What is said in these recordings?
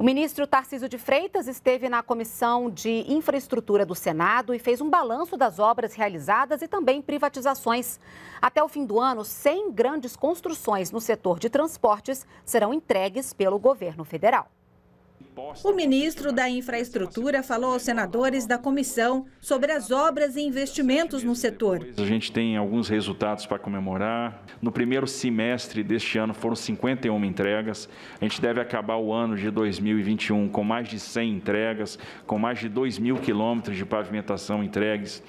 O ministro Tarcísio de Freitas esteve na Comissão de Infraestrutura do Senado e fez um balanço das obras realizadas e também privatizações. Até o fim do ano, 100 grandes construções no setor de transportes serão entregues pelo governo federal. O ministro da Infraestrutura falou aos senadores da comissão sobre as obras e investimentos no setor. A gente tem alguns resultados para comemorar. No primeiro semestre deste ano foram 51 entregas. A gente deve acabar o ano de 2021 com mais de 100 entregas, com mais de 2 mil quilômetros de pavimentação entregues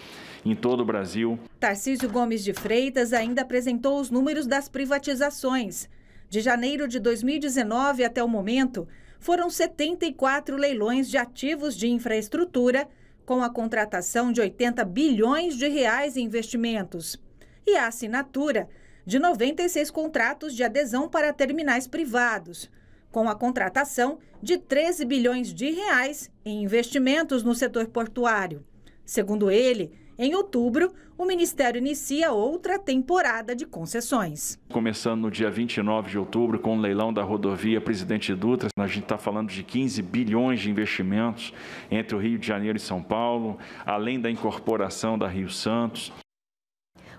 em todo o Brasil. Tarcísio Gomes de Freitas ainda apresentou os números das privatizações. De janeiro de 2019 até o momento, foram 74 leilões de ativos de infraestrutura, com a contratação de 80 bilhões de reais em investimentos e a assinatura de 96 contratos de adesão para terminais privados, com a contratação de 13 bilhões de reais em investimentos no setor portuário. Segundo ele, em outubro, o Ministério inicia outra temporada de concessões. Começando no dia 29 de outubro, com o leilão da rodovia Presidente Dutra, a gente está falando de 15 bilhões de investimentos entre o Rio de Janeiro e São Paulo, além da incorporação da Rio Santos.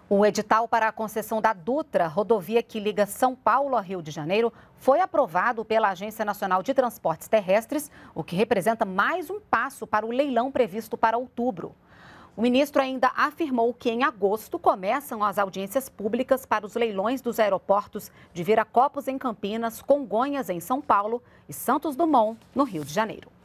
O edital para a concessão da Dutra, rodovia que liga São Paulo a Rio de Janeiro, foi aprovado pela Agência Nacional de Transportes Terrestres, o que representa mais um passo para o leilão previsto para outubro. O ministro ainda afirmou que em agosto começam as audiências públicas para os leilões dos aeroportos de Viracopos, em Campinas, Congonhas, em São Paulo e Santos Dumont, no Rio de Janeiro.